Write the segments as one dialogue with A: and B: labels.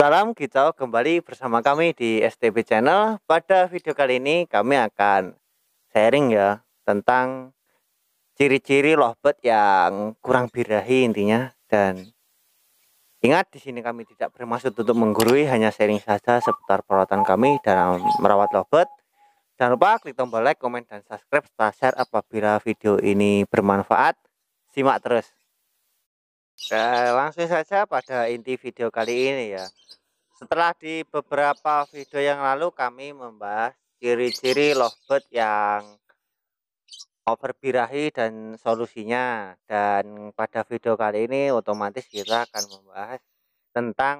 A: Salam kita kembali bersama kami di STB Channel. Pada video kali ini kami akan sharing ya tentang ciri-ciri lovebird yang kurang birahi intinya dan ingat di sini kami tidak bermaksud untuk menggurui hanya sharing saja seputar perawatan kami dalam merawat lovebird. Jangan lupa klik tombol like, komen, dan subscribe serta share apabila video ini bermanfaat. Simak terus. Nah, langsung saja pada inti video kali ini ya. Setelah di beberapa video yang lalu kami membahas ciri-ciri lovebird yang overbirahi dan solusinya dan pada video kali ini otomatis kita akan membahas tentang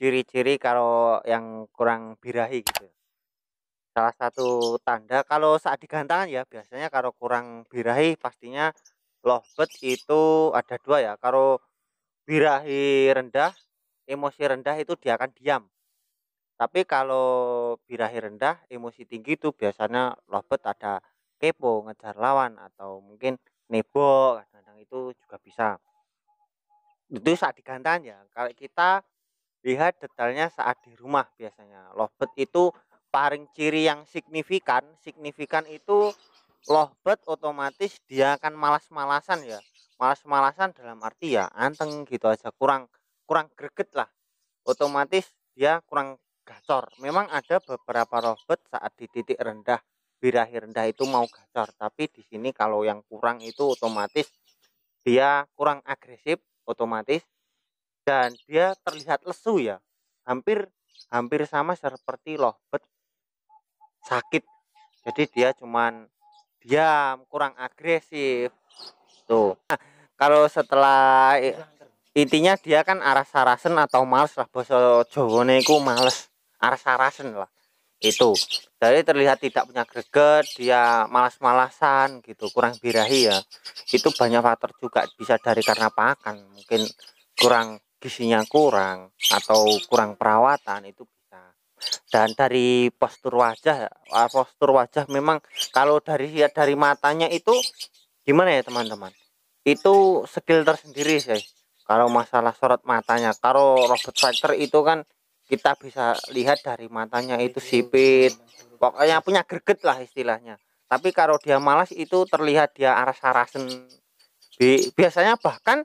A: ciri-ciri kalau yang kurang birahi gitu salah satu tanda kalau saat digantangan ya biasanya kalau kurang birahi pastinya lovebird itu ada dua ya kalau birahi rendah, emosi rendah itu dia akan diam. Tapi kalau birahi rendah, emosi tinggi itu biasanya lobet ada kepo, ngejar lawan atau mungkin nebo, kadang-kadang itu juga bisa. Itu saat digantan ya. Kalau kita lihat detailnya saat di rumah biasanya. Lobet itu paling ciri yang signifikan. Signifikan itu lobet otomatis dia akan malas-malasan ya malas-malasan dalam arti ya anteng gitu aja kurang kurang greget lah otomatis dia kurang gacor memang ada beberapa robot saat di titik rendah birahi rendah itu mau gacor tapi di sini kalau yang kurang itu otomatis dia kurang agresif otomatis dan dia terlihat lesu ya hampir hampir sama seperti lovebird sakit jadi dia cuman diam kurang agresif Tuh. Gitu. Nah, kalau setelah intinya dia kan arah sarasen atau males lah bahasa Jawane iku males arah sarasen lah itu dari terlihat tidak punya greget dia malas-malasan gitu kurang birahi ya itu banyak faktor juga bisa dari karena pakan mungkin kurang gisinya kurang atau kurang perawatan itu bisa dan dari postur wajah eh, postur wajah memang kalau dari lihat dari matanya itu gimana ya teman-teman itu skill tersendiri sih kalau masalah sorot matanya kalau robot fighter itu kan kita bisa lihat dari matanya itu sipit pokoknya punya greget lah istilahnya tapi kalau dia malas itu terlihat dia aras-arasen biasanya bahkan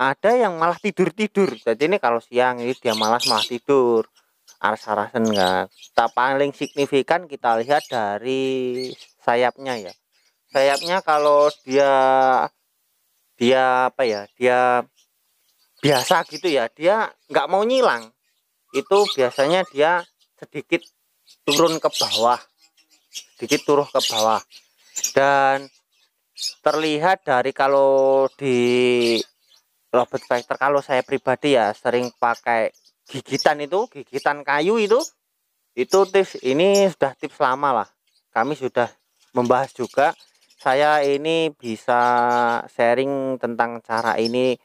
A: ada yang malah tidur-tidur jadi ini kalau siang ini dia malas malah tidur aras-arasen enggak tak paling signifikan kita lihat dari sayapnya ya sayapnya kalau dia dia apa ya dia biasa gitu ya dia nggak mau nyilang itu biasanya dia sedikit turun ke bawah sedikit turun ke bawah dan terlihat dari kalau di robot fighter kalau saya pribadi ya sering pakai gigitan itu gigitan kayu itu itu tips ini sudah tips lama lah kami sudah membahas juga saya ini bisa sharing tentang cara ini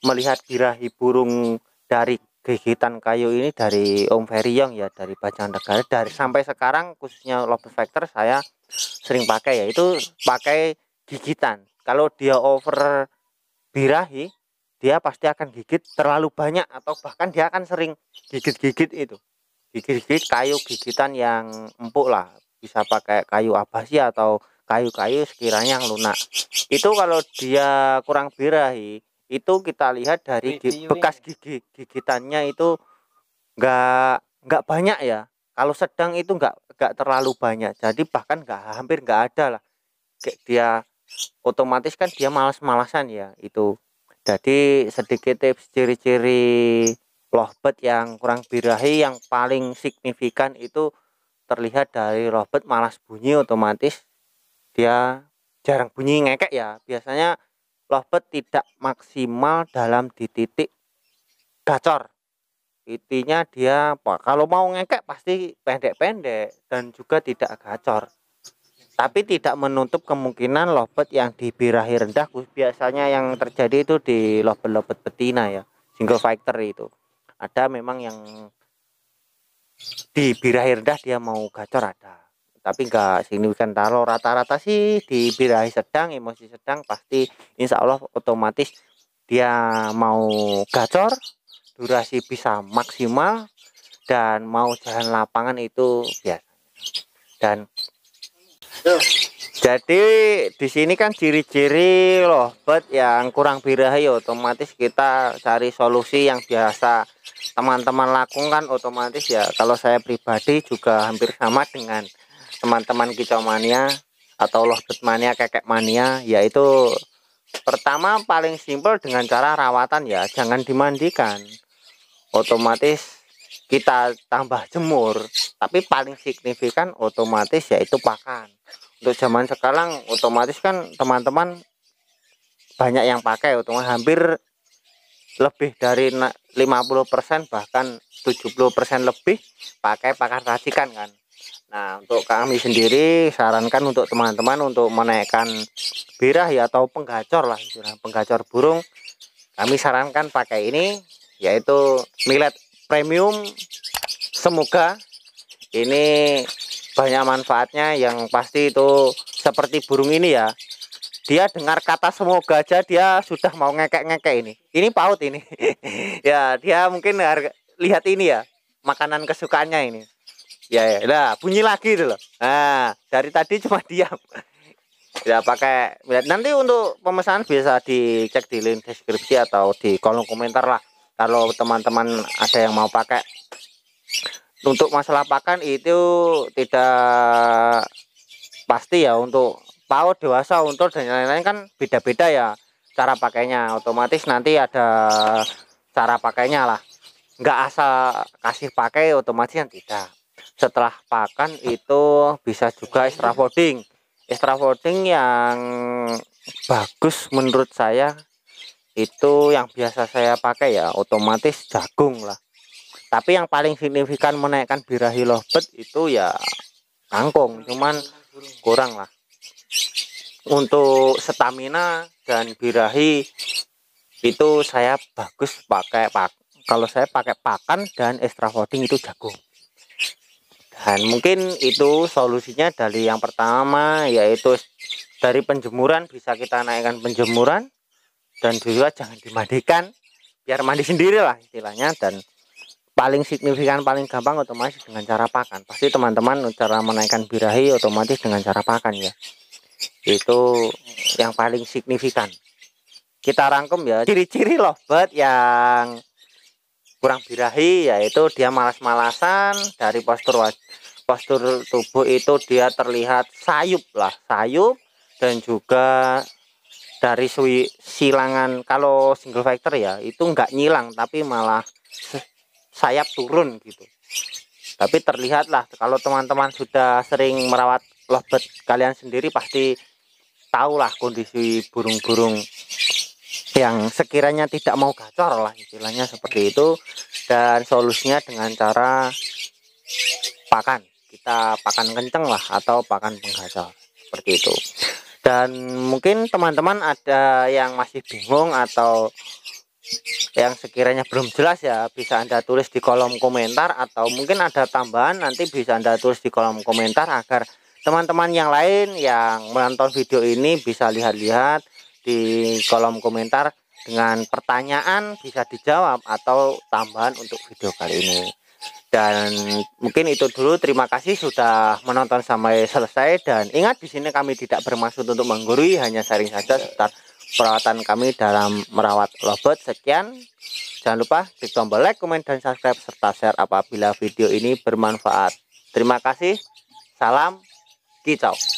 A: melihat birahi burung dari gigitan kayu ini dari Om Ferry Young ya dari Bajang Negara dari sampai sekarang khususnya Love Factor saya sering pakai ya itu pakai gigitan kalau dia over birahi dia pasti akan gigit terlalu banyak atau bahkan dia akan sering gigit-gigit itu gigit-gigit kayu gigitan yang empuk lah bisa pakai kayu sih atau kayu-kayu sekiranya yang lunak. Itu kalau dia kurang birahi, itu kita lihat dari bekas gigi gigitannya itu nggak nggak banyak ya. Kalau sedang itu nggak nggak terlalu banyak. Jadi bahkan nggak hampir nggak ada lah. Kayak dia otomatis kan dia malas-malasan ya itu. Jadi sedikit tips ciri-ciri lohbet yang kurang birahi yang paling signifikan itu terlihat dari lovebird malas bunyi otomatis dia jarang bunyi ngekek ya biasanya lovebird tidak maksimal dalam di titik gacor intinya dia apa kalau mau ngekek pasti pendek-pendek dan juga tidak gacor tapi tidak menutup kemungkinan lovebird yang di birahi rendah biasanya yang terjadi itu di lovebird-lovebird betina ya single fighter itu ada memang yang di birahi rendah dia mau gacor ada tapi nggak signifikan nah, kalau rata-rata sih di birahi sedang emosi sedang pasti insya Allah otomatis dia mau gacor durasi bisa maksimal dan mau jalan lapangan itu biasa dan jadi di sini kan ciri-ciri loh lovebird yang kurang birahi ya otomatis kita cari solusi yang biasa teman-teman lakukan otomatis ya kalau saya pribadi juga hampir sama dengan teman-teman kicau mania atau lohtut mania, kakek mania, yaitu pertama paling simpel dengan cara rawatan ya, jangan dimandikan. Otomatis kita tambah jemur, tapi paling signifikan otomatis yaitu pakan. Untuk zaman sekarang otomatis kan teman-teman banyak yang pakai otomatis hampir lebih dari 50% bahkan 70% lebih pakai pakan racikan kan Nah, untuk kami sendiri sarankan untuk teman-teman untuk menaikkan birah ya atau penggacor lah penggacor burung. Kami sarankan pakai ini yaitu millet premium. Semoga ini banyak manfaatnya yang pasti itu seperti burung ini ya. Dia dengar kata semoga aja dia sudah mau ngekek-ngekek ini. Ini paut ini. ya, dia mungkin harga, lihat ini ya, makanan kesukaannya ini ya ya nah, bunyi lagi itu loh nah dari tadi cuma diam ya pakai nanti untuk pemesanan bisa dicek di link deskripsi atau di kolom komentar lah kalau teman-teman ada yang mau pakai untuk masalah pakan itu tidak pasti ya untuk paut dewasa untuk dan lain-lain kan beda-beda ya cara pakainya otomatis nanti ada cara pakainya lah nggak asal kasih pakai otomatis yang tidak setelah pakan itu bisa juga extra folding extra folding yang bagus menurut saya itu yang biasa saya pakai ya otomatis jagung lah tapi yang paling signifikan menaikkan birahi lobet itu ya kangkung cuman kurang lah untuk stamina dan birahi itu saya bagus pakai pak kalau saya pakai pakan dan extra voting itu jagung dan mungkin itu solusinya dari yang pertama yaitu dari penjemuran bisa kita naikkan penjemuran dan juga jangan dimandikan biar mandi sendiri lah istilahnya dan paling signifikan paling gampang otomatis dengan cara pakan pasti teman-teman cara menaikkan birahi otomatis dengan cara pakan ya itu yang paling signifikan kita rangkum ya ciri-ciri lovebird yang kurang birahi yaitu dia malas-malasan dari postur wajah postur tubuh itu dia terlihat sayup lah sayup dan juga dari sui silangan kalau single factor ya itu nggak nyilang tapi malah sayap turun gitu tapi terlihatlah kalau teman-teman sudah sering merawat lovebird kalian sendiri pasti tahulah kondisi burung-burung yang sekiranya tidak mau gacor lah istilahnya seperti itu dan solusinya dengan cara pakan kita pakan kenceng lah atau pakan penghasil seperti itu dan mungkin teman-teman ada yang masih bingung atau yang sekiranya belum jelas ya bisa anda tulis di kolom komentar atau mungkin ada tambahan nanti bisa anda tulis di kolom komentar agar teman-teman yang lain yang menonton video ini bisa lihat-lihat di kolom komentar dengan pertanyaan bisa dijawab atau tambahan untuk video kali ini dan mungkin itu dulu. Terima kasih sudah menonton sampai selesai. Dan ingat di sini kami tidak bermaksud untuk menggurui, hanya sharing saja seputar perawatan kami dalam merawat robot. Sekian. Jangan lupa klik tombol like, comment, dan subscribe serta share apabila video ini bermanfaat. Terima kasih. Salam kicau.